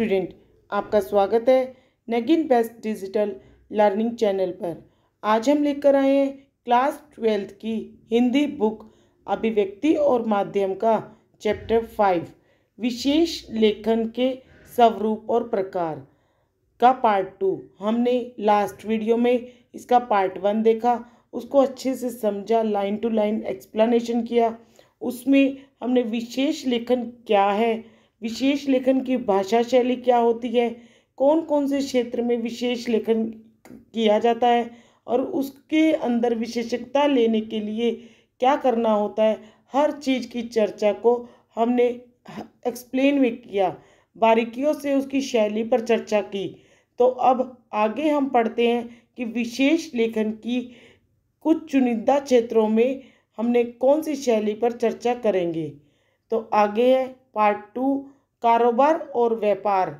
student आपका स्वागत है नगिन बेस्ट डिजिटल लर्निंग चैनल पर आज हम लेकर आए हैं क्लास ट्वेल्थ की हिंदी बुक अभिव्यक्ति और माध्यम का चैप्टर फाइव विशेष लेखन के स्वरूप और प्रकार का पार्ट टू हमने लास्ट वीडियो में इसका पार्ट वन देखा उसको अच्छे से समझा लाइन टू लाइन एक्सप्लेनेशन किया उसमें हमने विशेष लेखन क्या है विशेष लेखन की भाषा शैली क्या होती है कौन कौन से क्षेत्र में विशेष लेखन किया जाता है और उसके अंदर विशेषज्ञता लेने के लिए क्या करना होता है हर चीज़ की चर्चा को हमने एक्सप्लेन भी किया बारीकियों से उसकी शैली पर चर्चा की तो अब आगे हम पढ़ते हैं कि विशेष लेखन की कुछ चुनिंदा क्षेत्रों में हमने कौन सी शैली पर चर्चा करेंगे तो आगे है पार्ट टू कारोबार और व्यापार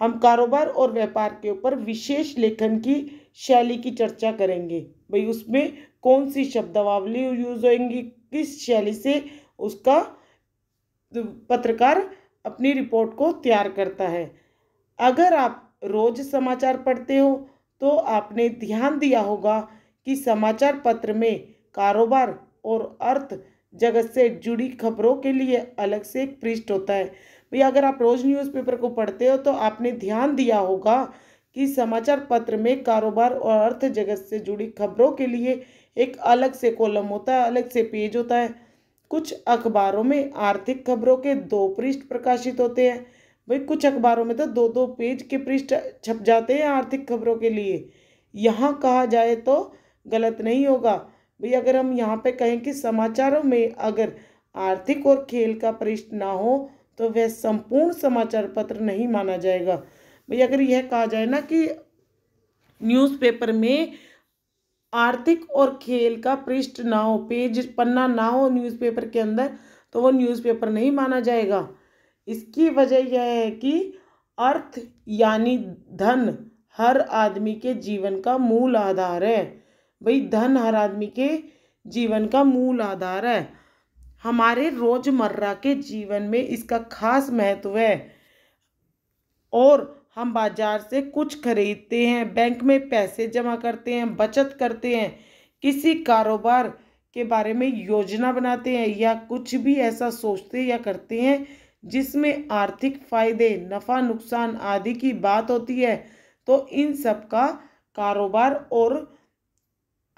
हम कारोबार और व्यापार के ऊपर विशेष लेखन की शैली की चर्चा करेंगे भाई उसमें कौन सी शब्दावली यूज होएंगी किस शैली से उसका पत्रकार अपनी रिपोर्ट को तैयार करता है अगर आप रोज समाचार पढ़ते हो तो आपने ध्यान दिया होगा कि समाचार पत्र में कारोबार और अर्थ जगत से जुड़ी खबरों के लिए अलग से एक पृष्ठ होता है भैया अगर आप रोज़ न्यूज़पेपर को पढ़ते हो तो आपने ध्यान दिया होगा कि समाचार पत्र में कारोबार और अर्थ जगत से जुड़ी खबरों के लिए एक अलग से कॉलम होता है अलग से पेज होता है कुछ अखबारों में आर्थिक खबरों के दो पृष्ठ प्रकाशित होते हैं भाई कुछ अखबारों में तो दो दो पेज के पृष्ठ छप जाते हैं आर्थिक खबरों के लिए यहाँ कहा जाए तो गलत नहीं होगा भाई अगर हम यहाँ पे कहें कि समाचारों में अगर आर्थिक और खेल का पृष्ठ ना हो तो वह संपूर्ण समाचार पत्र नहीं माना जाएगा भाई अगर यह कहा जाए ना कि न्यूज़पेपर में आर्थिक और खेल का पृष्ठ ना हो पेज पन्ना ना हो न्यूज़पेपर के अंदर तो वो न्यूज़पेपर नहीं माना जाएगा इसकी वजह यह है कि अर्थ यानी धन हर आदमी के जीवन का मूल आधार है भाई धन हर आदमी के जीवन का मूल आधार है हमारे रोज़मर्रा के जीवन में इसका खास महत्व है और हम बाज़ार से कुछ खरीदते हैं बैंक में पैसे जमा करते हैं बचत करते हैं किसी कारोबार के बारे में योजना बनाते हैं या कुछ भी ऐसा सोचते या करते हैं जिसमें आर्थिक फ़ायदे नफ़ा नुकसान आदि की बात होती है तो इन सब का कारोबार और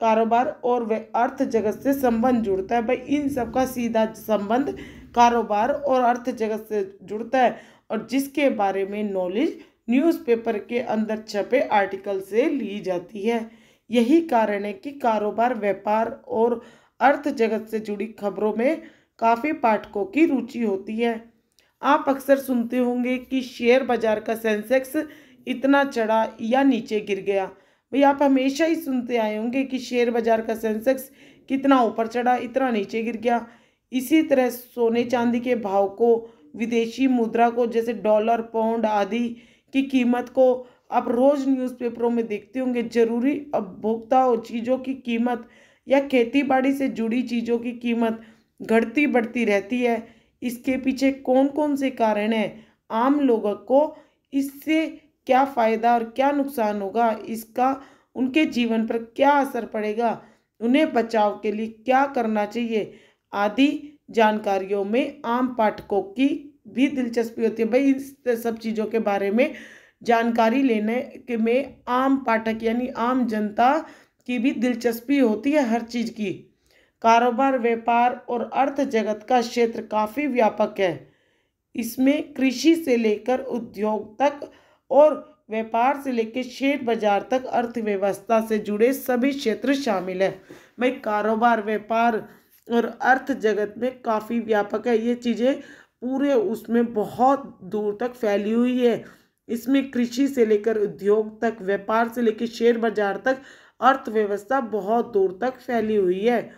कारोबार और वे अर्थ जगत से संबंध जुड़ता है भाई इन सब का सीधा संबंध कारोबार और अर्थ जगत से जुड़ता है और जिसके बारे में नॉलेज न्यूज़पेपर के अंदर छपे आर्टिकल से ली जाती है यही कारण है कि कारोबार व्यापार और अर्थ जगत से जुड़ी खबरों में काफ़ी पाठकों की रुचि होती है आप अक्सर सुनते होंगे कि शेयर बाजार का सेंसेक्स इतना चढ़ा या नीचे गिर गया भाई आप हमेशा ही सुनते आए होंगे कि शेयर बाजार का सेंसेक्स कितना ऊपर चढ़ा इतना नीचे गिर गया इसी तरह सोने चांदी के भाव को विदेशी मुद्रा को जैसे डॉलर पाउंड आदि की कीमत को आप रोज़ न्यूज़पेपरों में देखते होंगे ज़रूरी उपभोक्ता और चीज़ों की कीमत या खेती बाड़ी से जुड़ी चीज़ों की कीमत घटती बढ़ती रहती है इसके पीछे कौन कौन से कारण हैं आम लोगों को इससे क्या फ़ायदा और क्या नुकसान होगा इसका उनके जीवन पर क्या असर पड़ेगा उन्हें बचाव के लिए क्या करना चाहिए आदि जानकारियों में आम पाठकों की भी दिलचस्पी होती है भाई इस सब चीज़ों के बारे में जानकारी लेने के में आम पाठक यानी आम जनता की भी दिलचस्पी होती है हर चीज़ की कारोबार व्यापार और अर्थ जगत का क्षेत्र काफ़ी व्यापक है इसमें कृषि से लेकर उद्योग तक और व्यापार से लेकर शेयर बाजार तक अर्थव्यवस्था से जुड़े सभी क्षेत्र शामिल है भाई कारोबार व्यापार और अर्थ जगत में काफ़ी व्यापक है ये चीज़ें पूरे उसमें बहुत दूर तक फैली हुई है इसमें कृषि से लेकर उद्योग तक व्यापार से लेकर शेयर बाजार तक अर्थव्यवस्था बहुत दूर तक फैली हुई है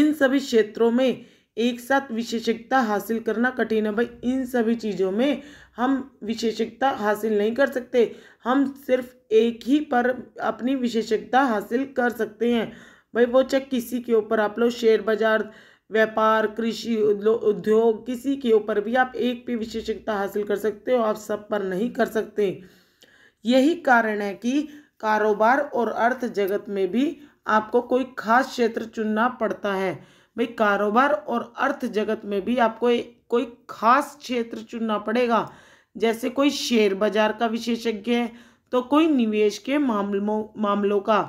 इन सभी क्षेत्रों में एक साथ विशेषज्ञता हासिल करना कठिन है भाई इन सभी चीज़ों में हम विशेषज्ञता हासिल नहीं कर सकते हम सिर्फ एक ही पर अपनी विशेषज्ञता हासिल कर सकते हैं भाई वो चाहे किसी के ऊपर आप लोग शेयर बाजार व्यापार कृषि उद्योग किसी के ऊपर भी आप एक पे विशेषज्ञता हासिल कर सकते हो आप सब पर नहीं कर सकते यही कारण है कि कारोबार और अर्थ जगत में भी आपको कोई खास क्षेत्र चुनना पड़ता है भाई कारोबार और अर्थ जगत में भी आपको कोई खास क्षेत्र चुनना पड़ेगा जैसे कोई शेयर बाजार का विशेषज्ञ है तो कोई निवेश के मामलों मामलों का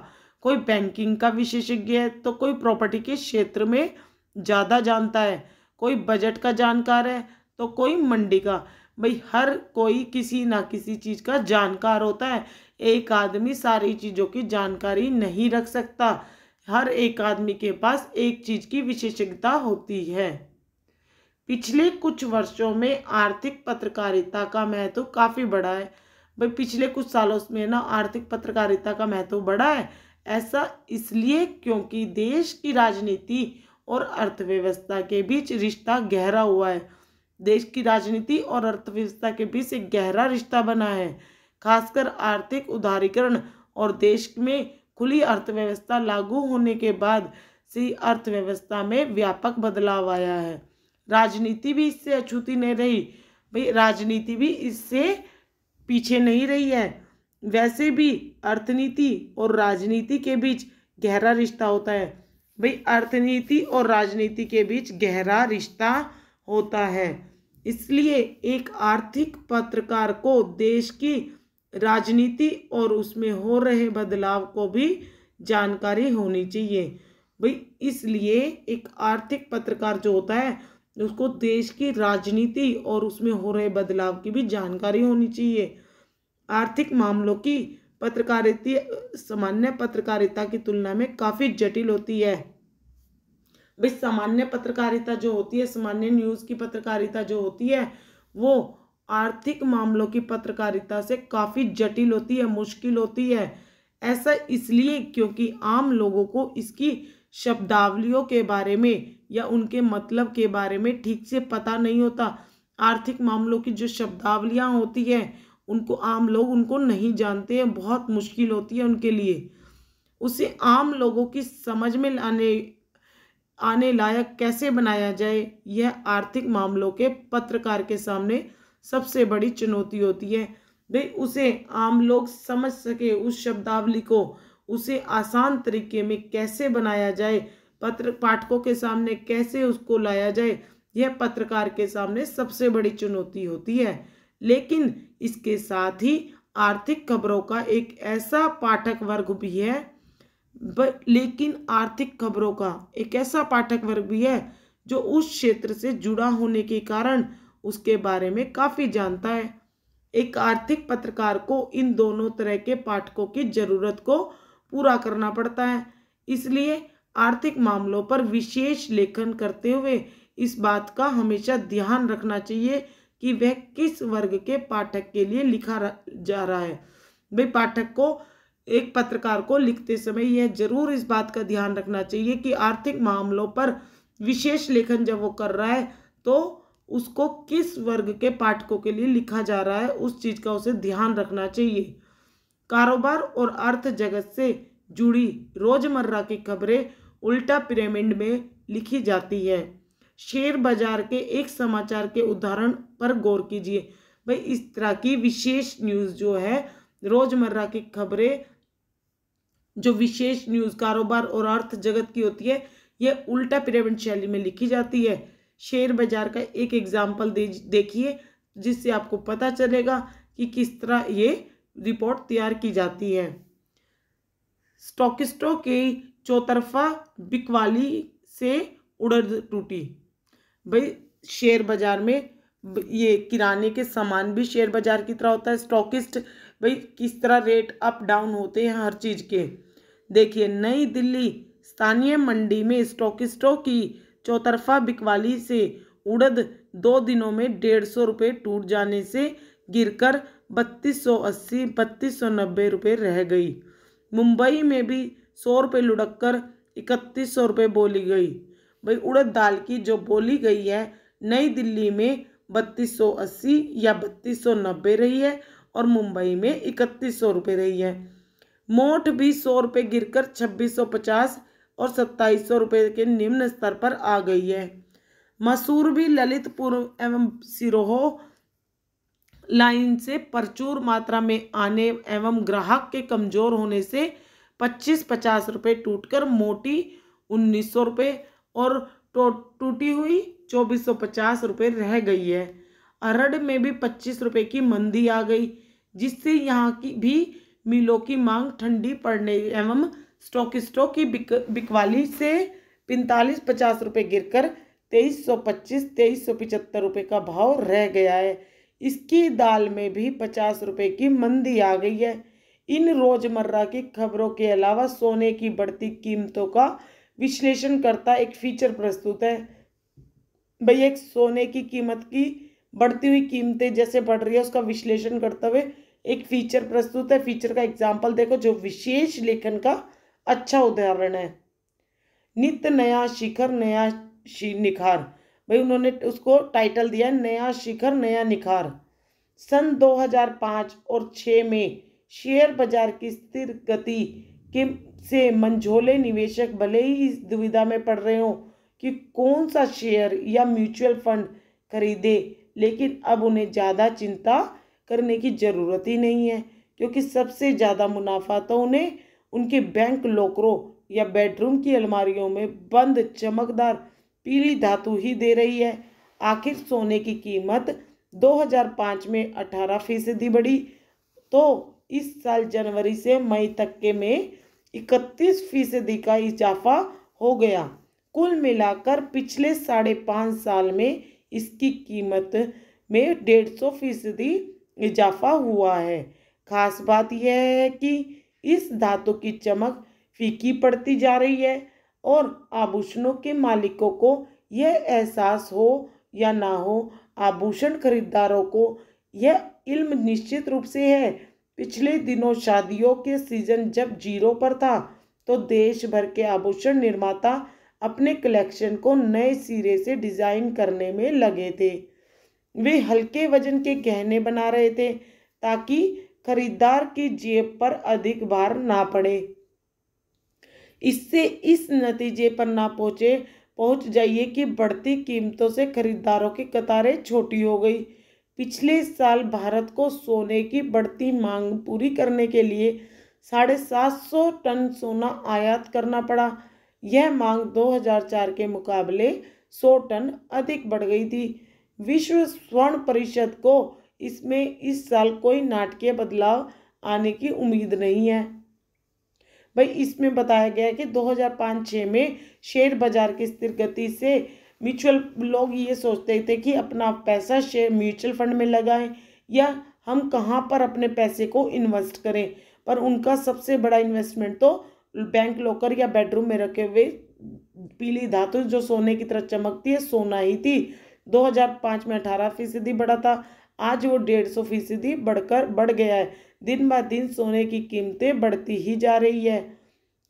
कोई बैंकिंग का विशेषज्ञ है तो कोई प्रॉपर्टी के क्षेत्र में ज़्यादा जानता है कोई बजट का जानकार है तो कोई मंडी का भाई हर कोई किसी ना किसी चीज़ का जानकार होता है एक आदमी सारी चीज़ों की जानकारी नहीं रख सकता हर एक आदमी के पास एक चीज़ की विशेषज्ञता होती है पिछले कुछ वर्षों में आर्थिक पत्रकारिता का महत्व तो काफ़ी बढ़ा है भाई पिछले कुछ सालों में ना आर्थिक पत्रकारिता का महत्व तो बढ़ा है ऐसा इसलिए क्योंकि देश की राजनीति और अर्थव्यवस्था के बीच रिश्ता गहरा हुआ है देश की राजनीति और अर्थव्यवस्था के बीच एक गहरा रिश्ता बना है खासकर आर्थिक उदारीकरण और देश में खुली अर्थव्यवस्था लागू होने के बाद से अर्थव्यवस्था में व्यापक बदलाव आया है राजनीति भी इससे अछूती नहीं रही भाई राजनीति भी इससे पीछे नहीं रही है वैसे भी अर्थनीति और राजनीति के बीच गहरा रिश्ता होता है भाई अर्थनीति और राजनीति के बीच गहरा रिश्ता होता है इसलिए एक आर्थिक पत्रकार को देश की राजनीति और उसमें हो रहे बदलाव को भी जानकारी होनी चाहिए भाई इसलिए एक आर्थिक पत्रकार जो होता है उसको देश की राजनीति और उसमें हो रहे बदलाव की भी जानकारी होनी चाहिए आर्थिक मामलों की पत्रकारिता सामान्य पत्रकारिता की तुलना में काफ़ी जटिल होती है भाई सामान्य पत्रकारिता जो होती है सामान्य न्यूज़ की पत्रकारिता जो होती है वो आर्थिक मामलों की पत्रकारिता से काफ़ी जटिल होती है मुश्किल होती है ऐसा इसलिए क्योंकि आम लोगों को इसकी शब्दावलियों के बारे में या उनके मतलब के बारे में ठीक से पता नहीं होता आर्थिक मामलों की जो शब्दावलियाँ होती हैं उनको आम लोग उनको नहीं जानते हैं बहुत मुश्किल होती है उनके लिए उसे आम लोगों की समझ में लाने आने लायक कैसे बनाया जाए यह आर्थिक मामलों के पत्रकार के सामने सबसे बड़ी चुनौती होती है भाई उसे आम लोग समझ सके उस शब्दावली को उसे आसान तरीके में कैसे बनाया जाए पत्र पाठकों के सामने कैसे उसको लाया जाए यह पत्रकार के सामने सबसे बड़ी चुनौती होती है लेकिन इसके साथ ही आर्थिक खबरों का एक ऐसा पाठक वर्ग भी है लेकिन आर्थिक खबरों का एक ऐसा पाठक वर्ग भी है जो उस क्षेत्र से जुड़ा होने के कारण उसके बारे में काफ़ी जानता है एक आर्थिक पत्रकार को इन दोनों तरह के पाठकों की ज़रूरत को पूरा करना पड़ता है इसलिए आर्थिक मामलों पर विशेष लेखन करते हुए इस बात का हमेशा ध्यान रखना चाहिए कि वह किस वर्ग के पाठक के लिए लिखा जा रहा है भाई पाठक को एक पत्रकार को लिखते समय यह जरूर इस बात का ध्यान रखना चाहिए कि आर्थिक मामलों पर विशेष लेखन जब वो कर रहा है तो उसको किस वर्ग के पाठकों के लिए लिखा जा रहा है उस चीज़ का उसे ध्यान रखना चाहिए कारोबार और अर्थ जगत से जुड़ी रोज़मर्रा की खबरें उल्टा पिरामिड में लिखी जाती है शेयर बाजार के एक समाचार के उदाहरण पर गौर कीजिए भाई इस तरह की विशेष न्यूज़ जो है रोज़मर्रा की खबरें जो विशेष न्यूज़ कारोबार और अर्थ जगत की होती है यह उल्टा पिरामिड शैली में लिखी जाती है शेयर बाजार का एक एग्जाम्पल दे देखिए जिससे आपको पता चलेगा कि किस तरह ये रिपोर्ट तैयार की जाती है स्टॉकिस्टों के चौतरफा बिकवाली से उड़ टूटी भाई शेयर बाजार में ये किराने के सामान भी शेयर बाजार की तरह होता है स्टॉकिस्ट भाई किस तरह रेट अप डाउन होते हैं हर चीज़ के देखिए नई दिल्ली स्थानीय मंडी में स्टॉकिस्टों की चौतरफा बिकवाली से उड़द दो दिनों में डेढ़ सौ रुपये टूट जाने से गिरकर बत्तीस सौ अस्सी बत्तीस सौ नब्बे रुपये रह गई मुंबई में भी सौ रुपये लुढ़क कर इकतीस सौ रुपये बोली गई भाई उड़द दाल की जो बोली गई है नई दिल्ली में बत्तीस सौ अस्सी या बत्तीस सौ नब्बे रही है और मुंबई में इकतीस सौ रुपये रही है मोठ भी सौ रुपये कर छब्बीस सौ पचास और सत्ताईस सौ रुपये के निम्न स्तर पर आ गई है मसूर भी ललितपुर एवं सिरोह लाइन से प्रचुर मात्रा में आने एवं ग्राहक के कमजोर होने से पच्चीस पचास रुपये टूटकर मोटी उन्नीस सौ रुपये और टूटी हुई चौबीस सौ पचास रुपये रह गई है अरड़ में भी पच्चीस रुपये की मंदी आ गई जिससे यहाँ की भी मिलों की मांग ठंडी पड़ने एवं स्टॉक की बिक बिकवाली से पैंतालीस पचास रुपये कर तेईस सौ पच्चीस तेईस सौ पिचहत्तर रुपये का भाव रह गया है इसकी दाल में भी पचास रुपये की मंदी आ गई है इन रोज़मर्रा की खबरों के अलावा सोने की बढ़ती कीमतों का विश्लेषण करता एक फीचर प्रस्तुत है भाई एक सोने की कीमत की बढ़ती हुई कीमतें जैसे बढ़ रही है उसका विश्लेषण करते हुए एक फीचर प्रस्तुत है फीचर का एग्जाम्पल देखो जो विशेष लेखन का अच्छा उदाहरण है नित्य नया शिखर नया निखार भाई उन्होंने उसको टाइटल दिया नया शिखर नया निखार सन 2005 और 6 में शेयर बाजार की स्थिर गति के से मंझोले निवेशक भले ही इस दुविधा में पड़ रहे हों कि कौन सा शेयर या म्यूचुअल फंड खरीदे लेकिन अब उन्हें ज़्यादा चिंता करने की ज़रूरत ही नहीं है क्योंकि सबसे ज़्यादा मुनाफा तो उन्हें उनके बैंक लोकरों या बेडरूम की अलमारियों में बंद चमकदार पीली धातु ही दे रही है आखिर सोने की कीमत 2005 में 18 फीसदी बढ़ी तो इस साल जनवरी से मई तक के में 31 फीसदी का इजाफा हो गया कुल मिलाकर पिछले साढ़े पाँच साल में इसकी कीमत में डेढ़ सौ फीसदी इजाफा हुआ है खास बात यह है कि इस धातु की चमक फीकी पड़ती जा रही है और आभूषणों के मालिकों को यह एहसास हो या ना हो आभूषण खरीदारों को यह इल्म निश्चित रूप से है पिछले दिनों शादियों के सीजन जब जीरो पर था तो देश भर के आभूषण निर्माता अपने कलेक्शन को नए सिरे से डिज़ाइन करने में लगे थे वे हल्के वजन के गहने बना रहे थे ताकि खरीदार की जेब पर अधिक भार ना पड़े इससे इस नतीजे पर ना पहुँचे पहुँच जाइए कि बढ़ती कीमतों से खरीदारों की कतारें छोटी हो गई पिछले साल भारत को सोने की बढ़ती मांग पूरी करने के लिए साढ़े सात सौ टन सोना आयात करना पड़ा यह मांग 2004 के मुकाबले 100 टन अधिक बढ़ गई थी विश्व स्वर्ण परिषद को इसमें इस साल कोई नाटकीय बदलाव आने की उम्मीद नहीं है भाई इसमें बताया गया है कि 2005-6 में शेयर बाजार की स्थिर गति से म्यूचुअल लोग ये सोचते थे कि अपना पैसा शेयर म्यूचुअल फंड में लगाएं या हम कहाँ पर अपने पैसे को इन्वेस्ट करें पर उनका सबसे बड़ा इन्वेस्टमेंट तो बैंक लॉकर या बेडरूम में रखे हुए पीली धातु जो सोने की तरह चमकती है सोना ही थी 2005 में 18 फीसदी बढ़ा था आज वो डेढ़ सौ फीसदी बढ़कर बढ़ गया है दिन ब दिन सोने की कीमतें बढ़ती ही जा रही है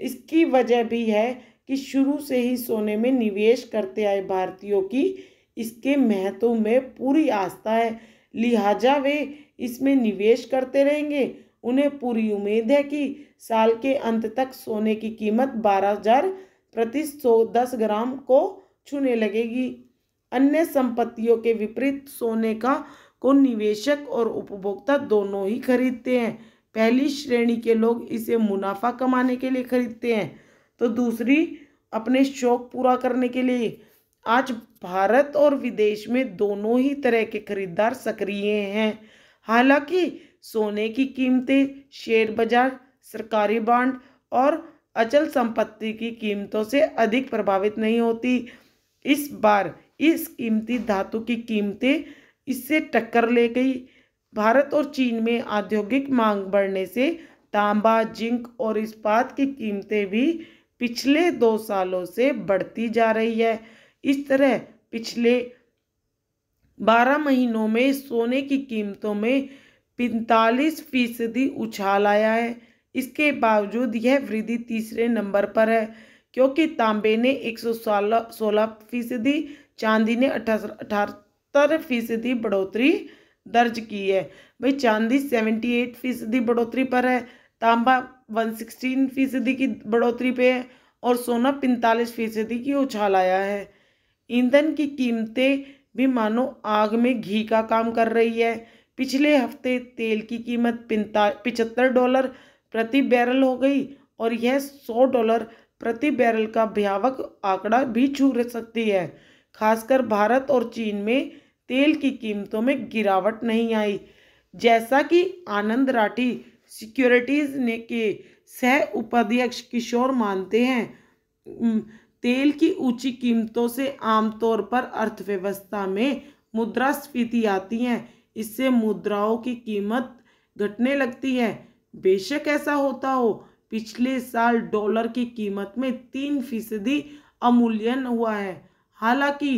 इसकी वजह भी है कि शुरू से ही सोने में निवेश करते आए भारतीयों की इसके महत्व में पूरी आस्था है लिहाजा वे इसमें निवेश करते रहेंगे उन्हें पूरी उम्मीद है कि साल के अंत तक सोने की कीमत बारह हजार प्रति सौ दस ग्राम को छूने लगेगी अन्य संपत्तियों के विपरीत सोने का को निवेशक और उपभोक्ता दोनों ही खरीदते हैं पहली श्रेणी के लोग इसे मुनाफा कमाने के लिए खरीदते हैं तो दूसरी अपने शौक पूरा करने के लिए आज भारत और विदेश में दोनों ही तरह के खरीदार सक्रिय हैं हालांकि सोने की कीमतें शेयर बाजार सरकारी बांड और अचल संपत्ति की कीमतों से अधिक प्रभावित नहीं होती इस बार इस कीमती धातु की कीमतें इससे टक्कर ले गई भारत और चीन में औद्योगिक मांग बढ़ने से तांबा जिंक और इस्पात की कीमतें भी पिछले दो सालों से बढ़ती जा रही है इस तरह पिछले बारह महीनों में सोने की कीमतों में पैंतालीस फीसदी उछाल आया है इसके बावजूद यह वृद्धि तीसरे नंबर पर है क्योंकि तांबे ने एक सौ सोलह फीसदी चांदी ने अठारह सत्तर फीसदी बढ़ोतरी दर्ज की है भाई चांदी सेवेंटी एट फीसदी बढ़ोतरी पर है तांबा वन सिक्सटीन फीसदी की बढ़ोतरी पे है और सोना पैंतालीस फीसदी की उछाल आया है ईंधन की कीमतें भी मानो आग में घी का काम कर रही है पिछले हफ्ते तेल की कीमत पिंता पिचहत्तर डॉलर प्रति बैरल हो गई और यह सौ डॉलर प्रति बैरल का भयावक आंकड़ा भी छू सकती है खासकर भारत और चीन में तेल की कीमतों में गिरावट नहीं आई जैसा कि आनंद राठी सिक्योरिटीज़ ने के सह उपाध्यक्ष किशोर मानते हैं तेल की ऊंची कीमतों से आमतौर पर अर्थव्यवस्था में मुद्रास्फीति आती है इससे मुद्राओं की कीमत घटने लगती है बेशक ऐसा होता हो पिछले साल डॉलर की कीमत में तीन फीसदी अमूल्यन हुआ है हालांकि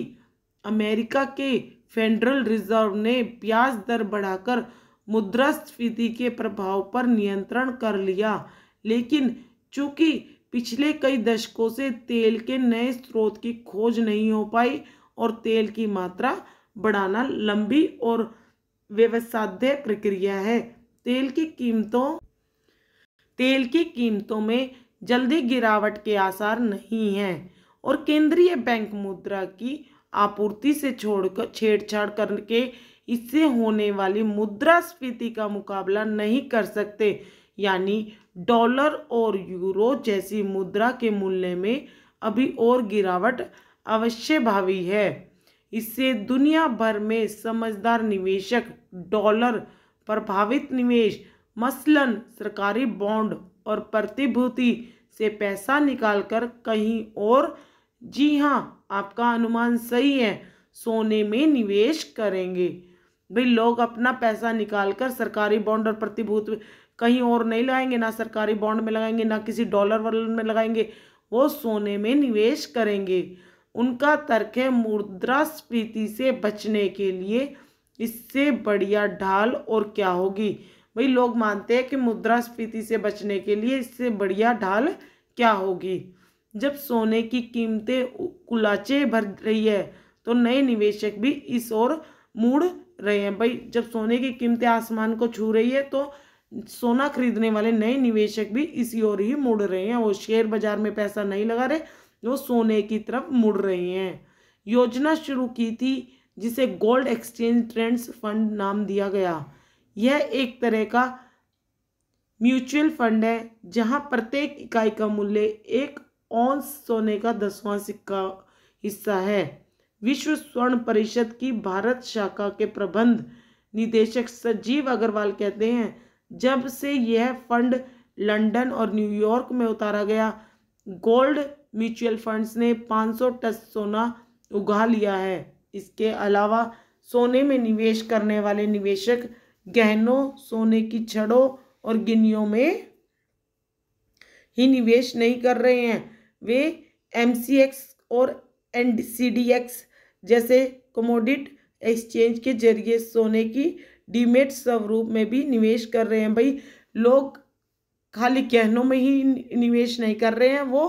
अमेरिका के फेडरल रिजर्व ने ब्याज दर बढ़ाकर मुद्रास्फीति के प्रभाव पर नियंत्रण कर लिया लेकिन चूंकि पिछले कई दशकों से तेल के नए स्रोत की खोज नहीं हो पाई और तेल की मात्रा बढ़ाना लंबी और व्यवसाध्य प्रक्रिया है तेल की कीमतों तेल की कीमतों में जल्दी गिरावट के आसार नहीं हैं और केंद्रीय बैंक मुद्रा की आपूर्ति से छोड़कर छेड़छाड़ करके इससे होने वाली मुद्रास्फीति का मुकाबला नहीं कर सकते यानी डॉलर और यूरो जैसी मुद्रा के मूल्य में अभी और गिरावट अवश्य भावी है इससे दुनिया भर में समझदार निवेशक डॉलर प्रभावित निवेश मसलन सरकारी बॉन्ड और प्रतिभूति से पैसा निकालकर कहीं और जी हाँ आपका अनुमान सही है सोने में निवेश करेंगे भाई लोग अपना पैसा निकाल कर सरकारी बॉन्ड और प्रतिभूत कहीं और नहीं लगाएंगे ना सरकारी बॉन्ड में लगाएंगे ना किसी डॉलर वॉलर में लगाएंगे वो सोने में निवेश करेंगे उनका तर्क है मुद्रास्फीति से बचने के लिए इससे बढ़िया ढाल और क्या होगी भाई लोग मानते हैं कि मुद्रास्फीति से बचने के लिए इससे बढ़िया ढाल क्या होगी जब सोने की कीमतें कुलाचे भर रही है तो नए निवेशक भी इस ओर मूड रहे हैं भाई जब सोने की कीमतें आसमान को छू रही है तो सोना खरीदने वाले नए निवेशक भी इसी ओर ही मुड़ रहे हैं वो शेयर बाजार में पैसा नहीं लगा रहे वो सोने की तरफ मुड़ रहे हैं योजना शुरू की थी जिसे गोल्ड एक्सचेंज ट्रेंड्स फंड नाम दिया गया यह एक तरह का म्यूचुअल फंड है जहां प्रत्येक इकाई का मूल्य एक कौन सोने का दसवां सिक्का हिस्सा है विश्व स्वर्ण परिषद की भारत शाखा के प्रबंध निदेशक सजीव अग्रवाल कहते हैं जब से यह फंड लंदन और न्यूयॉर्क में उतारा गया गोल्ड म्यूचुअल फंड्स ने 500 टस सोना उगा लिया है इसके अलावा सोने में निवेश करने वाले निवेशक गहनों सोने की छड़ों और गिनियों में ही निवेश नहीं कर रहे हैं वे एम और एन जैसे कमोडिट एक्सचेंज के जरिए सोने की डीमेट स्वरूप में भी निवेश कर रहे हैं भाई लोग खाली कहनों में ही निवेश नहीं कर रहे हैं वो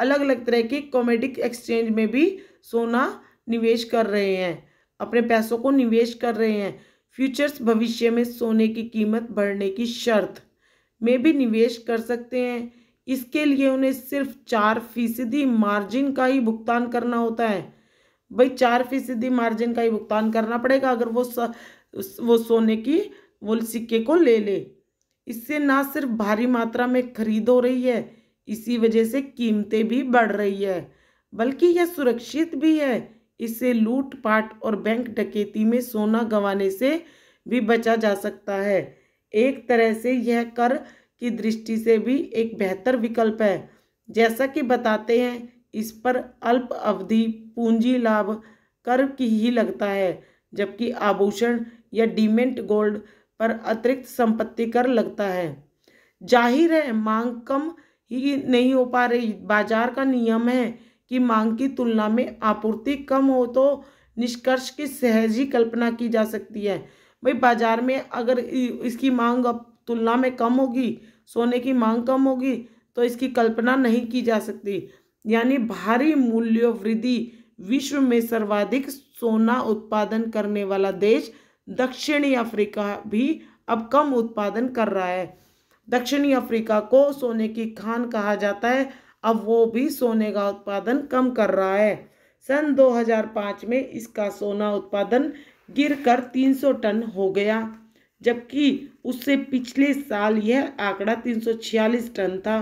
अलग अलग तरह के कॉमेडिक एक्सचेंज में भी सोना निवेश कर रहे हैं अपने पैसों को निवेश कर रहे हैं फ्यूचर्स भविष्य में सोने की कीमत बढ़ने की शर्त में भी निवेश कर सकते हैं इसके लिए उन्हें सिर्फ चार फीसदी मार्जिन का ही भुगतान करना होता है भाई चार फीसदी मार्जिन का ही भुगतान करना पड़ेगा अगर वो स, वो सोने की वो सिक्के को ले ले इससे ना सिर्फ भारी मात्रा में खरीद हो रही है इसी वजह से कीमतें भी बढ़ रही है बल्कि यह सुरक्षित भी है इससे लूटपाट और बैंक डकैती में सोना गंवाने से भी बचा जा सकता है एक तरह से यह कर की दृष्टि से भी एक बेहतर विकल्प है जैसा कि बताते हैं इस पर अल्प अवधि पूंजी लाभ कर की ही लगता है जबकि आभूषण या डीमेंट गोल्ड पर अतिरिक्त संपत्ति कर लगता है जाहिर है मांग कम ही नहीं हो पा रही बाजार का नियम है कि मांग की तुलना में आपूर्ति कम हो तो निष्कर्ष की सहज ही कल्पना की जा सकती है भाई बाजार में अगर इसकी मांग अब तुलना में कम होगी सोने की मांग कम होगी तो इसकी कल्पना नहीं की जा सकती यानी भारी मूल्य वृद्धि विश्व में सर्वाधिक सोना उत्पादन करने वाला देश दक्षिणी अफ्रीका भी अब कम उत्पादन कर रहा है दक्षिणी अफ्रीका को सोने की खान कहा जाता है अब वो भी सोने का उत्पादन कम कर रहा है सन 2005 में इसका सोना उत्पादन गिरकर 300 टन हो गया जबकि उससे पिछले साल यह आंकड़ा 346 टन था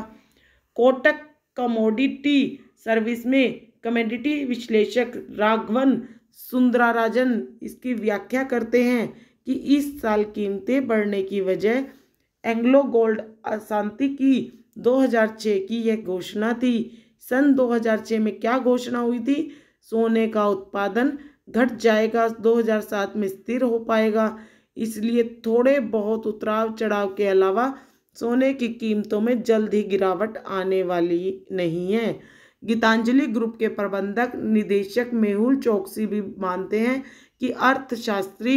कोटक कमोडिटी सर्विस में कमेडिटी विश्लेषक राघवन सुंदराराजन इसकी व्याख्या करते हैं कि इस साल कीमतें बढ़ने की वजह एंग्लो गोल्ड अशांति की 2006 की यह घोषणा थी सन 2006 में क्या घोषणा हुई थी सोने का उत्पादन घट जाएगा 2007 में स्थिर हो पाएगा इसलिए थोड़े बहुत उतराव चढ़ाव के अलावा सोने की कीमतों में जल्द ही गिरावट आने वाली नहीं है गीतांजलि ग्रुप के प्रबंधक निदेशक मेहुल चौकसी भी मानते हैं कि अर्थशास्त्री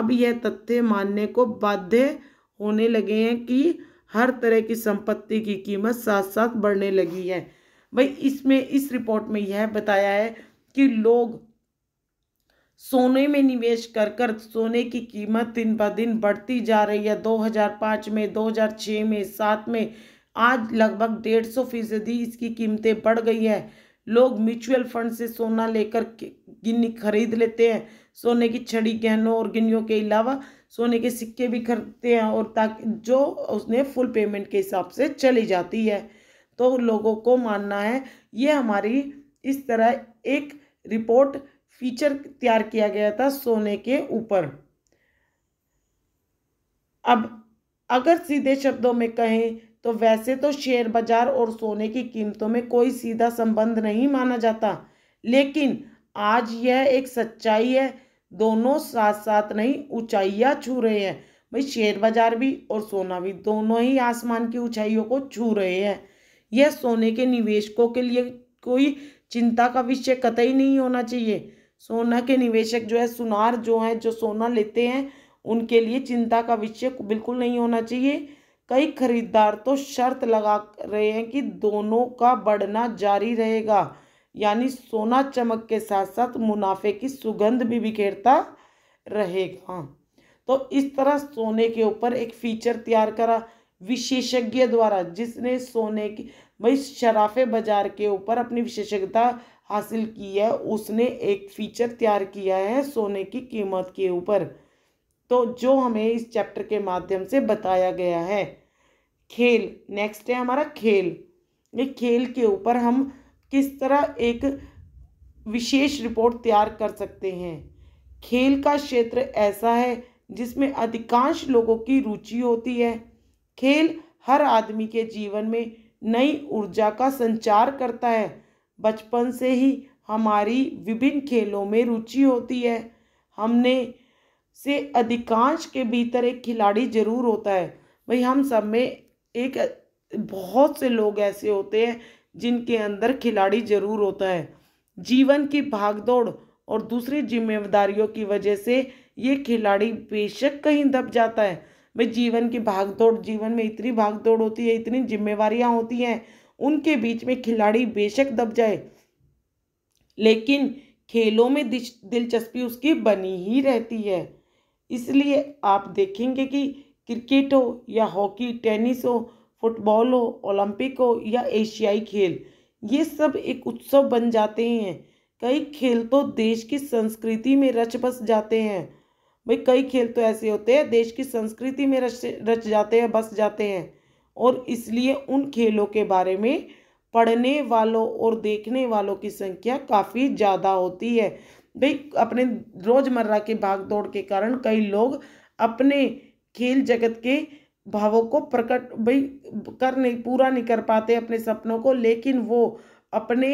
अब यह तथ्य मानने को बाध्य होने लगे हैं कि हर तरह की संपत्ति की कीमत साथ साथ बढ़ने लगी है भाई इसमें इस रिपोर्ट में यह बताया है कि लोग सोने में निवेश कर कर सोने की कीमत दिन ब दिन बढ़ती जा रही है 2005 में 2006 में सात में आज लगभग डेढ़ सौ फीसदी इसकी कीमतें बढ़ गई है लोग म्यूचुअल फंड से सोना लेकर गिन्नी खरीद लेते हैं सोने की छड़ी गहनों और गिन्नियों के अलावा सोने के सिक्के भी खरीदते हैं और ताकि जो उसने फुल पेमेंट के हिसाब से चली जाती है तो लोगों को मानना है ये हमारी इस तरह एक रिपोर्ट फीचर तैयार किया गया था सोने के ऊपर अब अगर सीधे शब्दों में कहें तो वैसे तो शेयर बाजार और सोने की कीमतों में कोई सीधा संबंध नहीं माना जाता लेकिन आज यह एक सच्चाई है दोनों साथ साथ नहीं ऊंचाइयां छू रहे हैं भाई शेयर बाजार भी और सोना भी दोनों ही आसमान की ऊंचाइयों को छू रहे हैं यह सोने के निवेशकों के लिए कोई चिंता का विषय कतई नहीं होना चाहिए सोना के निवेशक जो है सुनार जो है जो सोना लेते हैं उनके लिए चिंता का विषय बिल्कुल नहीं होना चाहिए कई खरीदार तो शर्त लगा रहे हैं कि दोनों का बढ़ना जारी रहेगा यानी सोना चमक के साथ साथ मुनाफे की सुगंध भी बिखेरता रहेगा तो इस तरह सोने के ऊपर एक फीचर तैयार करा विशेषज्ञ द्वारा जिसने सोने की भाई शराफे बाजार के ऊपर अपनी विशेषज्ञता हासिल की है उसने एक फीचर तैयार किया है सोने की कीमत के ऊपर तो जो हमें इस चैप्टर के माध्यम से बताया गया है खेल नेक्स्ट है हमारा खेल ये खेल के ऊपर हम किस तरह एक विशेष रिपोर्ट तैयार कर सकते हैं खेल का क्षेत्र ऐसा है जिसमें अधिकांश लोगों की रुचि होती है खेल हर आदमी के जीवन में नई ऊर्जा का संचार करता है बचपन से ही हमारी विभिन्न खेलों में रुचि होती है हमने से अधिकांश के भीतर एक खिलाड़ी ज़रूर होता है भाई हम सब में एक बहुत से लोग ऐसे होते हैं जिनके अंदर खिलाड़ी ज़रूर होता है जीवन की भागदौड़ और दूसरी जिम्मेदारियों की वजह से ये खिलाड़ी बेशक कहीं दब जाता है भाई जीवन की भागदौड़ जीवन में इतनी भागदौड़ होती है इतनी जिम्मेवारियाँ होती हैं उनके बीच में खिलाड़ी बेशक दब जाए लेकिन खेलों में दिलचस्पी उसकी बनी ही रहती है इसलिए आप देखेंगे कि क्रिकेट हो या हॉकी टेनिस हो फुटबॉल हो ओलंपिक हो या एशियाई खेल ये सब एक उत्सव बन जाते हैं कई खेल तो देश की संस्कृति में रच बस जाते हैं भाई कई खेल तो ऐसे होते हैं देश की संस्कृति में रच रच जाते हैं बस जाते हैं और इसलिए उन खेलों के बारे में पढ़ने वालों और देखने वालों की संख्या काफ़ी ज़्यादा होती है भाई अपने रोज़मर्रा के भाग दौड़ के कारण कई लोग अपने खेल जगत के भावों को प्रकट भाई कर नहीं पूरा नहीं कर पाते अपने सपनों को लेकिन वो अपने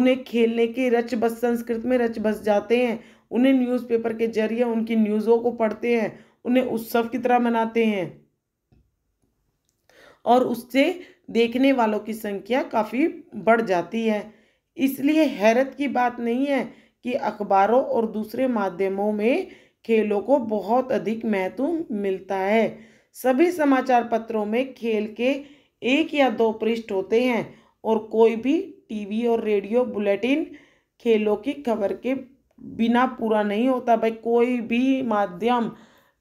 उन्हें खेलने के रच बस संस्कृत में रच बस जाते हैं उन्हें न्यूज़पेपर के जरिए उनकी न्यूज़ों को पढ़ते हैं उन्हें उत्सव की तरह मनाते हैं और उससे देखने वालों की संख्या काफ़ी बढ़ जाती है इसलिए हैरत की बात नहीं है कि अखबारों और दूसरे माध्यमों में खेलों को बहुत अधिक महत्व मिलता है सभी समाचार पत्रों में खेल के एक या दो पृष्ठ होते हैं और कोई भी टीवी और रेडियो बुलेटिन खेलों की खबर के बिना पूरा नहीं होता भाई कोई भी माध्यम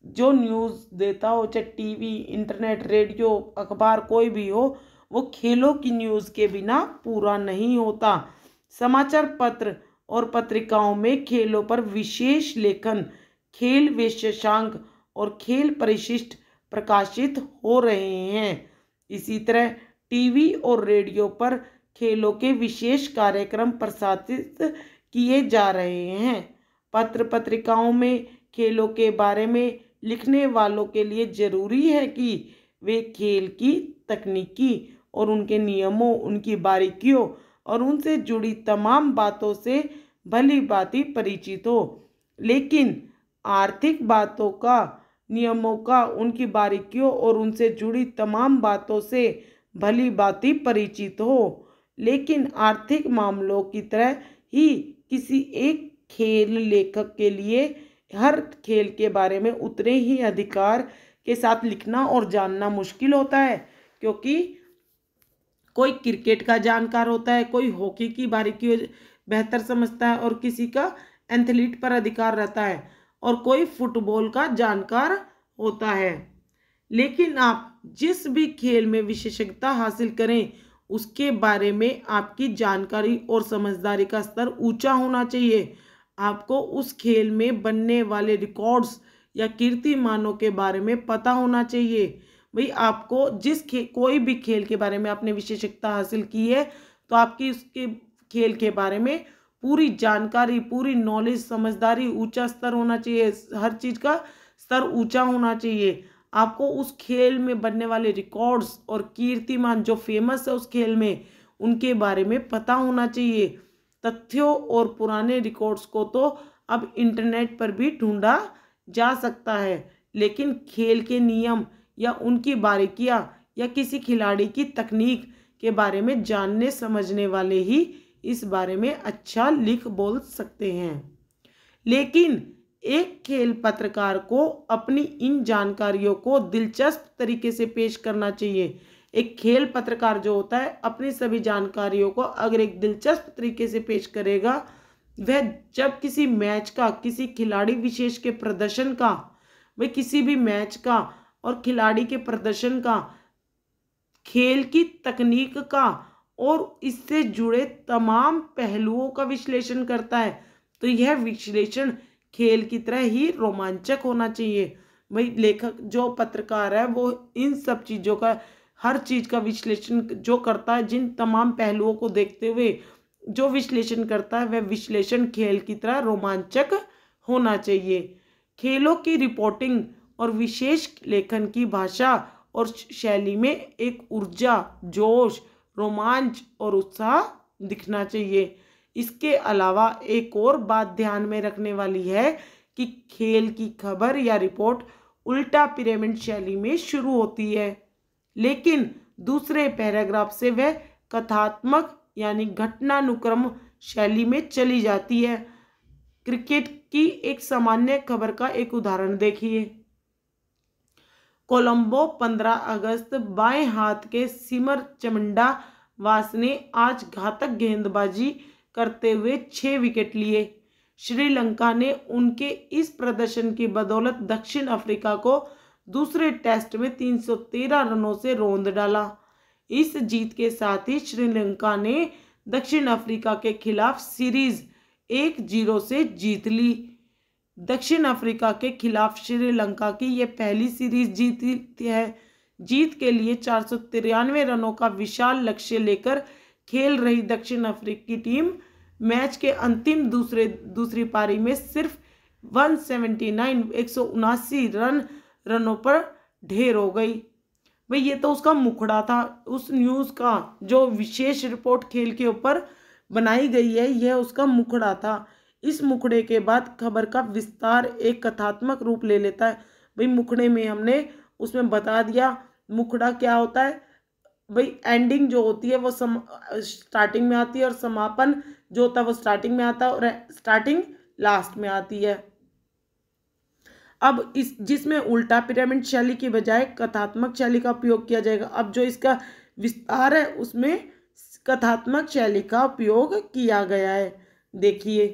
जो न्यूज़ देता हो चाहे टीवी इंटरनेट रेडियो अखबार कोई भी हो वो खेलों की न्यूज़ के बिना पूरा नहीं होता समाचार पत्र और पत्रिकाओं में खेलों पर विशेष लेखन खेल विशेषांक और खेल परिशिष्ट प्रकाशित हो रहे हैं इसी तरह टीवी और रेडियो पर खेलों के विशेष कार्यक्रम प्रसारित किए जा रहे हैं पत्र पत्रिकाओं में खेलों के बारे में लिखने वालों के लिए ज़रूरी है कि वे खेल की तकनीकी और उनके नियमों उनकी बारीकियों और उनसे जुड़ी तमाम बातों से भली बात परिचित हो लेकिन आर्थिक बातों का नियमों का उनकी बारीकियों और उनसे जुड़ी तमाम बातों से भली बात परिचित हो लेकिन आर्थिक मामलों की तरह ही किसी एक खेल लेखक के लिए हर खेल के बारे में उतने ही अधिकार के साथ लिखना और जानना मुश्किल होता है क्योंकि कोई क्रिकेट का जानकार होता है कोई हॉकी की बारीकी बेहतर समझता है और किसी का एथलीट पर अधिकार रहता है और कोई फुटबॉल का जानकार होता है लेकिन आप जिस भी खेल में विशेषज्ञता हासिल करें उसके बारे में आपकी जानकारी और समझदारी का स्तर ऊंचा होना चाहिए आपको उस खेल में बनने वाले रिकॉर्ड्स या कीर्तिमानों के बारे में पता होना चाहिए भाई आपको जिस खे कोई भी खेल के बारे में आपने विशेषज्ञता हासिल की है तो आपकी उसके खेल के बारे में पूरी जानकारी पूरी नॉलेज समझदारी ऊंचा स्तर होना चाहिए हर चीज़ का स्तर ऊंचा होना चाहिए आपको उस खेल में बनने वाले रिकॉर्ड्स और कीर्तिमान जो फेमस है उस खेल में उनके बारे में पता होना चाहिए तथ्यों और पुराने रिकॉर्ड्स को तो अब इंटरनेट पर भी ढूंढा जा सकता है लेकिन खेल के नियम या उनकी बारीकियां या किसी खिलाड़ी की तकनीक के बारे में जानने समझने वाले ही इस बारे में अच्छा लिख बोल सकते हैं लेकिन एक खेल पत्रकार को अपनी इन जानकारियों को दिलचस्प तरीके से पेश करना चाहिए एक खेल पत्रकार जो होता है अपनी सभी जानकारियों को अगर एक दिलचस्प तरीके से पेश करेगा वह जब किसी मैच का किसी खिलाड़ी विशेष के प्रदर्शन का वह किसी भी मैच का और खिलाड़ी के प्रदर्शन का खेल की तकनीक का और इससे जुड़े तमाम पहलुओं का विश्लेषण करता है तो यह विश्लेषण खेल की तरह ही रोमांचक होना चाहिए भाई लेखक जो पत्रकार है वो इन सब चीज़ों का हर चीज़ का विश्लेषण जो करता है जिन तमाम पहलुओं को देखते हुए जो विश्लेषण करता है वह विश्लेषण खेल की तरह रोमांचक होना चाहिए खेलों की रिपोर्टिंग और विशेष लेखन की भाषा और शैली में एक ऊर्जा जोश रोमांच और उत्साह दिखना चाहिए इसके अलावा एक और बात ध्यान में रखने वाली है कि खेल की खबर या रिपोर्ट उल्टा पिरामिड शैली में शुरू होती है लेकिन दूसरे पैराग्राफ से वह कथात्मक यानी घटनानुक्रम शैली में चली जाती है क्रिकेट की एक सामान्य खबर का एक उदाहरण देखिए कोलंबो 15 अगस्त बाएं हाथ के सिमर चमंडा वास ने आज घातक गेंदबाजी करते हुए छः विकेट लिए श्रीलंका ने उनके इस प्रदर्शन की बदौलत दक्षिण अफ्रीका को दूसरे टेस्ट में 313 रनों से रोंद डाला इस जीत के साथ ही श्रीलंका ने दक्षिण अफ्रीका के खिलाफ सीरीज एक जीरो से जीत ली दक्षिण अफ्रीका के खिलाफ श्रीलंका की यह पहली सीरीज जीती है जीत के लिए चार रनों का विशाल लक्ष्य लेकर खेल रही दक्षिण अफ्रीकी टीम मैच के अंतिम दूसरे दूसरी पारी में सिर्फ 179 उनासी रन रनों पर ढेर हो गई भाई ये तो उसका मुखड़ा था उस न्यूज़ का जो विशेष रिपोर्ट खेल के ऊपर बनाई गई है यह उसका मुखड़ा था इस मुखड़े के बाद खबर का विस्तार एक कथात्मक रूप ले लेता है भाई मुखड़े में हमने उसमें बता दिया मुखड़ा क्या होता है भाई एंडिंग जो होती है वो सम स्टार्टिंग में आती है और समापन जो होता है वो स्टार्टिंग में आता है और स्टार्टिंग लास्ट में आती है अब इस जिसमें उल्टा पिरामिड शैली की बजाय कथात्मक शैली का उपयोग किया जाएगा अब जो इसका विस्तार है उसमें कथात्मक शैली का उपयोग किया गया है देखिए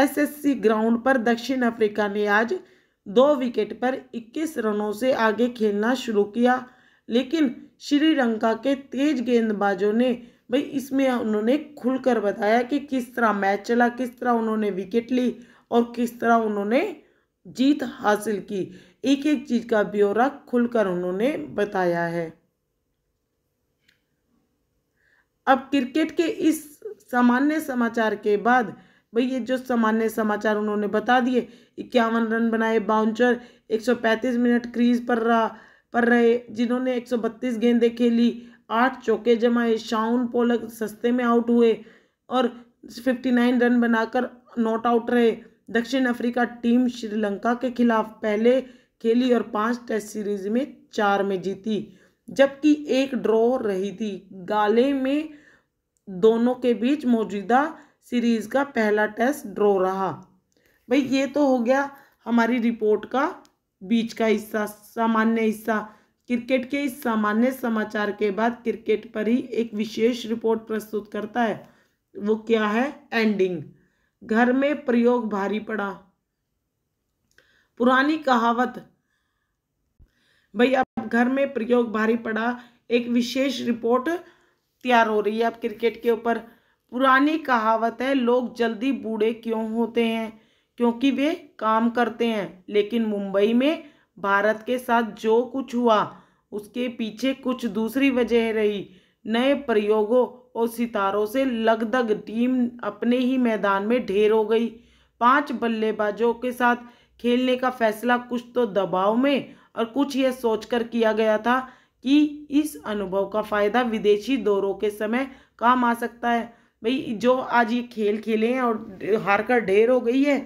एसएससी ग्राउंड पर दक्षिण अफ्रीका ने आज दो विकेट पर 21 रनों से आगे खेलना शुरू किया लेकिन श्रीलंका के तेज गेंदबाजों ने भाई इसमें उन्होंने खुलकर बताया कि किस तरह मैच चला किस तरह उन्होंने विकेट ली और किस तरह उन्होंने जीत हासिल की एक एक चीज का ब्यौरा खुलकर उन्होंने बताया है अब क्रिकेट के इस सामान्य समाचार के बाद भाई ये जो सामान्य समाचार उन्होंने बता दिए इक्यावन रन बनाए बाउंचर 135 मिनट क्रीज पर रहा पर रहे जिन्होंने 132 गेंदें खेली आठ चौके जमाए शाउन पोलक सस्ते में आउट हुए और 59 रन बनाकर नॉट आउट रहे दक्षिण अफ्रीका टीम श्रीलंका के खिलाफ पहले खेली और पांच टेस्ट सीरीज में चार में जीती जबकि एक ड्रॉ रही थी गाले में दोनों के बीच मौजूदा सीरीज का पहला टेस्ट ड्रॉ रहा भाई ये तो हो गया हमारी रिपोर्ट का बीच का हिस्सा सामान्य हिस्सा क्रिकेट के इस सामान्य समाचार के बाद क्रिकेट पर ही एक विशेष रिपोर्ट प्रस्तुत करता है वो क्या है एंडिंग घर में प्रयोग भारी पड़ा पुरानी कहावत भाई अब घर में प्रयोग भारी पड़ा एक विशेष रिपोर्ट तैयार हो रही है अब क्रिकेट के ऊपर पुरानी कहावत है लोग जल्दी बूढ़े क्यों होते हैं क्योंकि वे काम करते हैं लेकिन मुंबई में भारत के साथ जो कुछ हुआ उसके पीछे कुछ दूसरी वजह रही नए प्रयोगों और सितारों से लगदग टीम अपने ही मैदान में ढेर हो गई पांच बल्लेबाजों के साथ खेलने का फैसला कुछ तो दबाव में और कुछ यह सोचकर किया गया था कि इस अनुभव का फ़ायदा विदेशी दौरों के समय काम आ सकता है भाई जो आज ये खेल खेले हैं और हार कर ढेर हो गई है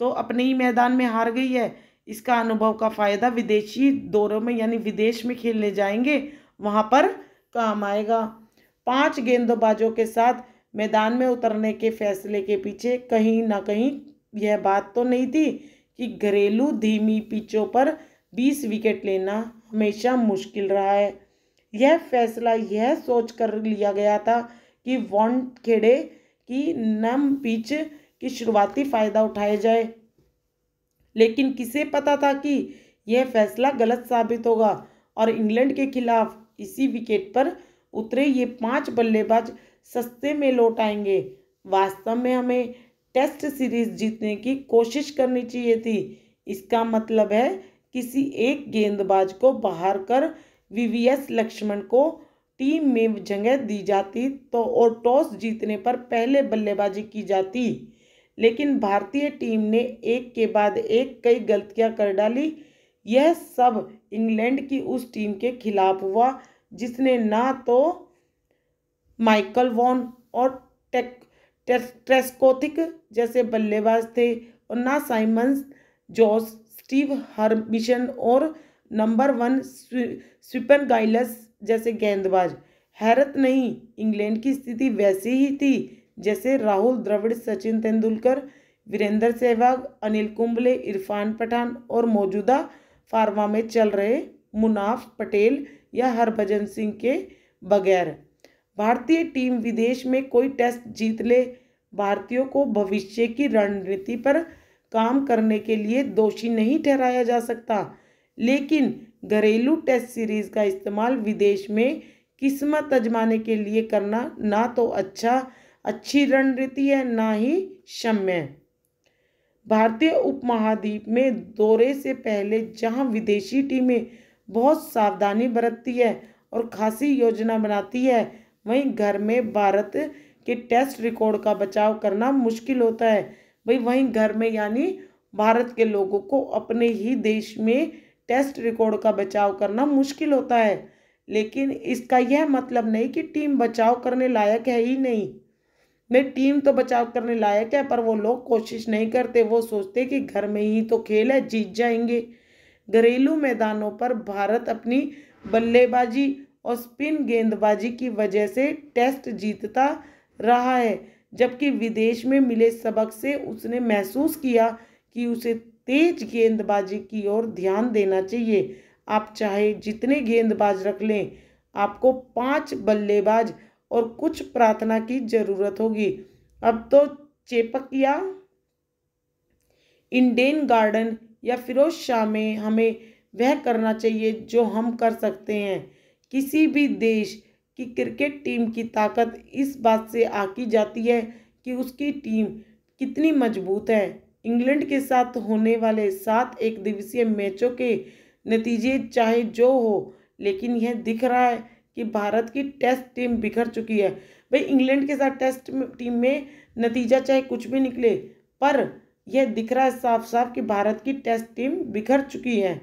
तो अपने ही मैदान में हार गई है इसका अनुभव का फ़ायदा विदेशी दौरों में यानी विदेश में खेलने जाएंगे वहाँ पर काम आएगा पांच गेंदबाजों के साथ मैदान में उतरने के फैसले के पीछे कहीं ना कहीं यह बात तो नहीं थी कि घरेलू धीमी पिचों पर 20 विकेट लेना हमेशा मुश्किल रहा है यह फैसला यह सोच कर लिया गया था कि खेड़े की नम पिच की शुरुआती फ़ायदा उठाया जाए लेकिन किसे पता था कि यह फैसला गलत साबित होगा और इंग्लैंड के खिलाफ इसी विकेट पर उतरे ये पांच बल्लेबाज सस्ते में लौट आएंगे वास्तव में हमें टेस्ट सीरीज जीतने की कोशिश करनी चाहिए थी इसका मतलब है किसी एक गेंदबाज को बाहर कर वीवीएस लक्ष्मण को टीम में जगह दी जाती तो और टॉस जीतने पर पहले बल्लेबाजी की जाती लेकिन भारतीय टीम ने एक के बाद एक कई गलतियां कर डाली यह सब इंग्लैंड की उस टीम के खिलाफ हुआ जिसने ना तो माइकल वॉन और टेक ट्रेस्कोथिक जैसे बल्लेबाज थे और ना साइमंस जॉस स्टीव हरमिशन और नंबर वन स्विपन गाइलस जैसे गेंदबाज हैरत नहीं इंग्लैंड की स्थिति वैसी ही थी जैसे राहुल द्रविड़ सचिन तेंदुलकर वीरेंद्र सहवाग अनिल कुंबले इरफान पठान और मौजूदा फार्मा में चल रहे मुनाफ पटेल या हरभजन सिंह के बगैर भारतीय टीम विदेश में कोई टेस्ट जीत ले भारतीयों को भविष्य की रणनीति पर काम करने के लिए दोषी नहीं ठहराया जा सकता लेकिन घरेलू टेस्ट सीरीज का इस्तेमाल विदेश में किस्मत अजमाने के लिए करना ना तो अच्छा अच्छी रणनीति है ना ही क्षम्य भारतीय उपमहाद्वीप में दौरे से पहले जहां विदेशी टीमें बहुत सावधानी बरतती है और खासी योजना बनाती है वहीं घर में भारत के टेस्ट रिकॉर्ड का बचाव करना मुश्किल होता है भाई वहीं घर में यानी भारत के लोगों को अपने ही देश में टेस्ट रिकॉर्ड का बचाव करना मुश्किल होता है लेकिन इसका यह मतलब नहीं कि टीम बचाव करने लायक है ही नहीं नहीं टीम तो बचाव करने लायक है पर वो लोग कोशिश नहीं करते वो सोचते कि घर में ही तो खेल है जीत जाएंगे घरेलू मैदानों पर भारत अपनी बल्लेबाजी और स्पिन गेंदबाजी की वजह से टेस्ट जीतता रहा है जबकि विदेश में मिले सबक से उसने महसूस किया कि उसे तेज गेंदबाजी की ओर ध्यान देना चाहिए आप चाहे जितने गेंदबाज रख लें आपको पांच बल्लेबाज और कुछ प्रार्थना की जरूरत होगी अब तो चेपकिया इंडेन गार्डन या फिरोज शाह में हमें वह करना चाहिए जो हम कर सकते हैं किसी भी देश की क्रिकेट टीम की ताकत इस बात से आकी जाती है कि उसकी टीम कितनी मजबूत है इंग्लैंड के साथ होने वाले सात एक दिवसीय मैचों के नतीजे चाहे जो हो लेकिन यह दिख रहा है कि भारत की टेस्ट टीम बिखर चुकी है भाई इंग्लैंड के साथ टेस्ट टीम में नतीजा चाहे कुछ भी निकले पर यह दिख रहा है साफ साफ कि भारत की टेस्ट टीम बिखर चुकी है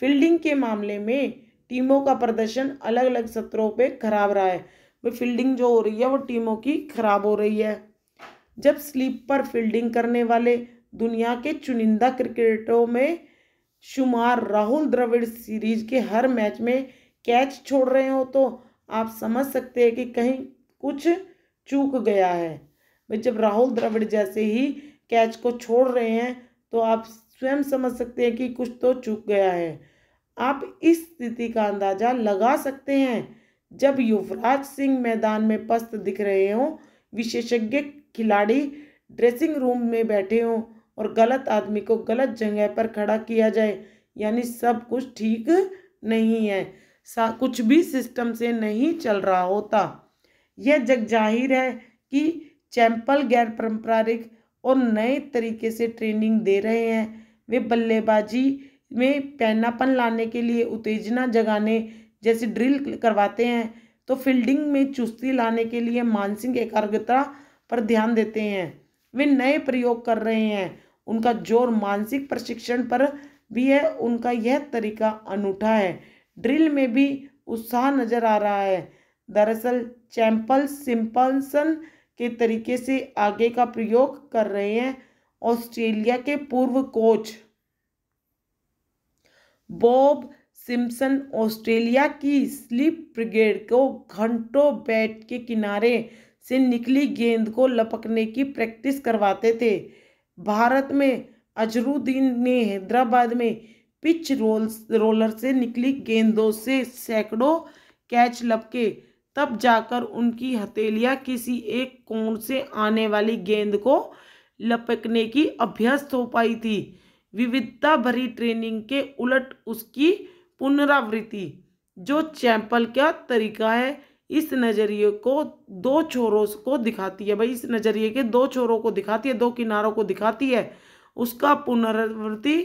फील्डिंग के मामले में टीमों का प्रदर्शन अलग अलग सत्रों पे खराब रहा है वो फील्डिंग जो हो रही है वो टीमों की खराब हो रही है जब स्लीप पर फील्डिंग करने वाले दुनिया के चुनिंदा क्रिकेटों में शुमार राहुल द्रविड़ सीरीज के हर मैच में कैच छोड़ रहे हो तो आप समझ सकते हैं कि कहीं कुछ चूक गया है जब राहुल द्रविड़ जैसे ही कैच को छोड़ रहे हैं तो आप स्वयं समझ सकते हैं कि कुछ तो चूक गया है आप इस स्थिति का अंदाज़ा लगा सकते हैं जब युवराज सिंह मैदान में पस्त दिख रहे हों विशेषज्ञ खिलाड़ी ड्रेसिंग रूम में बैठे हों और गलत आदमी को गलत जगह पर खड़ा किया जाए यानी सब कुछ ठीक नहीं है सा कुछ भी सिस्टम से नहीं चल रहा होता यह जग जाहिर है कि चैम्पल गैर पारंपरिक और नए तरीके से ट्रेनिंग दे रहे हैं वे बल्लेबाजी में पैनापन लाने के लिए उत्तेजना जगाने जैसे ड्रिल करवाते हैं तो फील्डिंग में चुस्ती लाने के लिए मानसिक एकाग्रता पर ध्यान देते हैं वे नए प्रयोग कर रहे हैं उनका जोर मानसिक प्रशिक्षण पर भी है उनका यह तरीका अनूठा है ड्रिल में भी उत्साह नजर आ रहा है दरअसल चैम्पल सिंपलसन के तरीके से आगे का प्रयोग कर रहे हैं ऑस्ट्रेलिया के पूर्व कोच बॉब सिम्पसन ऑस्ट्रेलिया की स्लीप ब्रिगेड को घंटों बैट के किनारे से निकली गेंद को लपकने की प्रैक्टिस करवाते थे भारत में अजरुद्दीन ने हैदराबाद में पिच रोल रोलर से निकली गेंदों से सैकड़ों कैच लपके तब जाकर उनकी हथेलियाँ किसी एक कोण से आने वाली गेंद को लपकने की अभ्यस्त हो पाई थी विविधता भरी ट्रेनिंग के उलट उसकी पुनरावृत्ति जो चैंपल का तरीका है इस नज़रिए को दो छोरों को दिखाती है भाई इस नज़रिए के दो छोरों को दिखाती है दो किनारों को दिखाती है उसका पुनरावृत्ति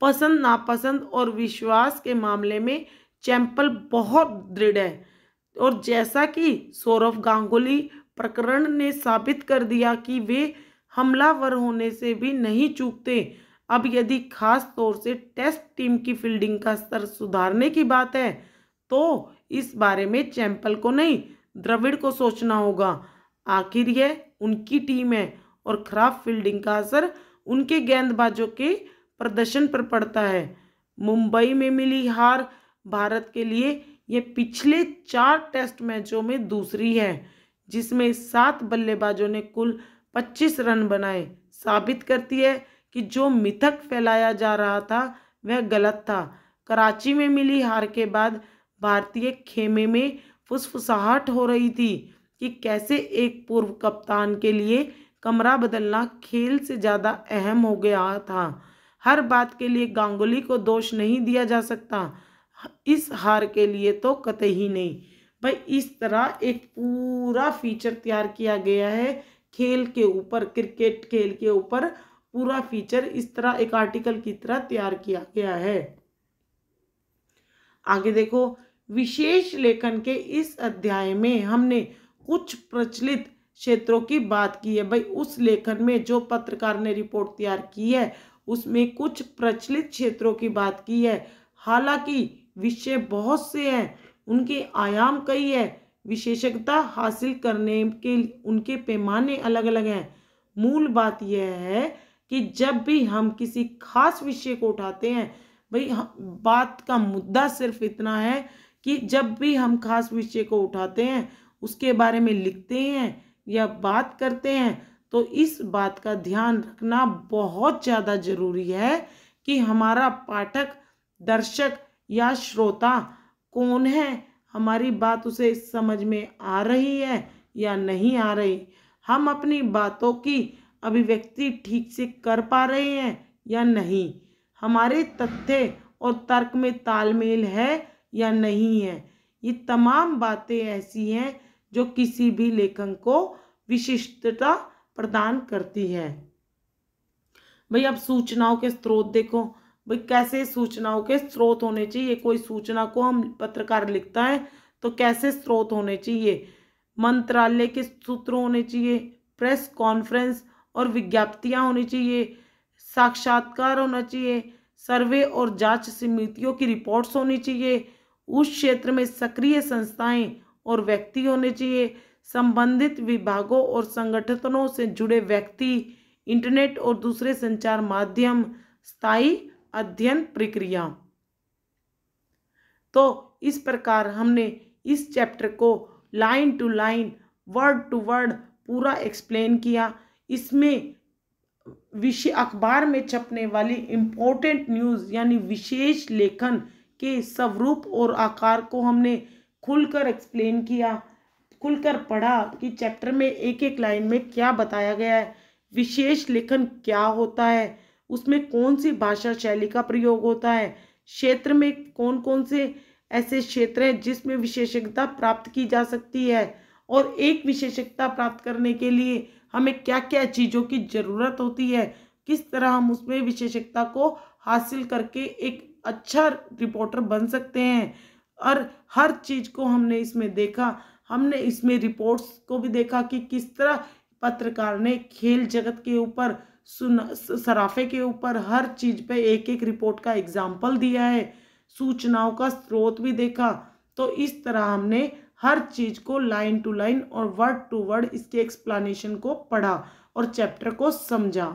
पसंद नापसंद और विश्वास के मामले में चैंपल बहुत दृढ़ है और जैसा कि सौरभ गांगुली प्रकरण ने साबित कर दिया कि वे हमलावर होने से भी नहीं चूकते अब यदि खास तौर से टेस्ट टीम की फील्डिंग का स्तर सुधारने की बात है तो इस बारे में चैंपल को नहीं द्रविड़ को सोचना होगा आखिर यह उनकी टीम है और खराब फील्डिंग का असर उनके गेंदबाजों के प्रदर्शन पर पड़ता है मुंबई में मिली हार भारत के लिए ये पिछले चार टेस्ट मैचों में दूसरी है जिसमें सात बल्लेबाजों ने कुल 25 रन बनाए साबित करती है कि जो मिथक फैलाया जा रहा था वह गलत था कराची में मिली हार के बाद भारतीय खेमे में फुसफुसाहट हो रही थी कि कैसे एक पूर्व कप्तान के लिए कमरा बदलना खेल से ज़्यादा अहम हो गया था हर बात के लिए गांगुली को दोष नहीं दिया जा सकता इस हार के लिए तो कतई नहीं भाई इस तरह एक पूरा फीचर तैयार किया गया है खेल के ऊपर क्रिकेट खेल के ऊपर पूरा फीचर इस तरह एक आर्टिकल की तरह तैयार किया गया है आगे देखो विशेष लेखन के इस अध्याय में हमने कुछ प्रचलित क्षेत्रों की बात की है भाई उस लेखन में जो पत्रकार ने रिपोर्ट तैयार की है उसमें कुछ प्रचलित क्षेत्रों की बात की है हालांकि विषय बहुत से हैं उनके आयाम कई है विशेषज्ञता हासिल करने के उनके पैमाने अलग अलग हैं मूल बात यह है कि जब भी हम किसी खास विषय को उठाते हैं भाई बात का मुद्दा सिर्फ इतना है कि जब भी हम खास विषय को उठाते हैं उसके बारे में लिखते हैं या बात करते हैं तो इस बात का ध्यान रखना बहुत ज़्यादा ज़रूरी है कि हमारा पाठक दर्शक या श्रोता कौन है हमारी बात उसे समझ में आ रही है या नहीं आ रही हम अपनी बातों की अभिव्यक्ति ठीक से कर पा रहे हैं या नहीं हमारे तथ्य और तर्क में तालमेल है या नहीं है ये तमाम बातें ऐसी हैं जो किसी भी लेखन को विशिष्टता प्रदान करती है भाई अब सूचनाओं के स्रोत देखो भाई कैसे सूचनाओं के स्रोत होने चाहिए कोई सूचना को हम पत्रकार लिखता है तो कैसे स्रोत होने चाहिए मंत्रालय के सूत्र होने चाहिए प्रेस कॉन्फ्रेंस और विज्ञप्तियाँ होनी चाहिए साक्षात्कार होना चाहिए सर्वे और जांच समितियों की रिपोर्ट्स होनी चाहिए उस क्षेत्र में सक्रिय संस्थाएं और व्यक्ति होने चाहिए संबंधित विभागों और संगठनों से जुड़े व्यक्ति इंटरनेट और दूसरे संचार माध्यम स्थायी अध्ययन प्रक्रिया तो इस प्रकार हमने इस चैप्टर को line to line word to word पूरा एक्सप्लेन किया इसमें विषय अखबार में छपने वाली इम्पोर्टेंट न्यूज़ यानी विशेष लेखन के स्वरूप और आकार को हमने खुलकर एक्सप्लेन किया खुलकर पढ़ा कि चैप्टर में एक एक लाइन में क्या बताया गया है विशेष लेखन क्या होता है उसमें कौन सी भाषा शैली का प्रयोग होता है क्षेत्र में कौन कौन से ऐसे क्षेत्र हैं जिसमें विशेषज्ञता प्राप्त की जा सकती है और एक विशेषज्ञता प्राप्त करने के लिए हमें क्या क्या चीज़ों की ज़रूरत होती है किस तरह हम उसमें विशेषज्ञता को हासिल करके एक अच्छा रिपोर्टर बन सकते हैं और हर चीज़ को हमने इसमें देखा हमने इसमें रिपोर्ट्स को भी देखा कि किस तरह पत्रकार ने खेल जगत के ऊपर सराफे के ऊपर हर चीज पे एक एक रिपोर्ट का एग्जाम्पल दिया है सूचनाओं का स्रोत भी देखा तो इस तरह हमने हर चीज को लाइन टू लाइन और वर्ड टू वर्ड इसके एक्सप्लेनेशन को पढ़ा और चैप्टर को समझा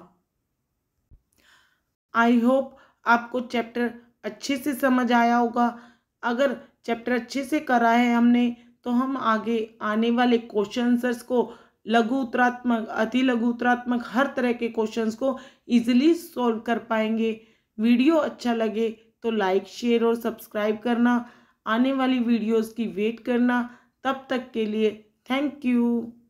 आई होप आपको चैप्टर अच्छे से समझ आया होगा अगर चैप्टर अच्छे से करा है हमने तो हम आगे आने वाले क्वेश्चन आंसर्स को लघु उत्तरात्मक अति लघु उत्तरात्मक हर तरह के क्वेश्चंस को इजीली सॉल्व कर पाएंगे वीडियो अच्छा लगे तो लाइक शेयर और सब्सक्राइब करना आने वाली वीडियोस की वेट करना तब तक के लिए थैंक यू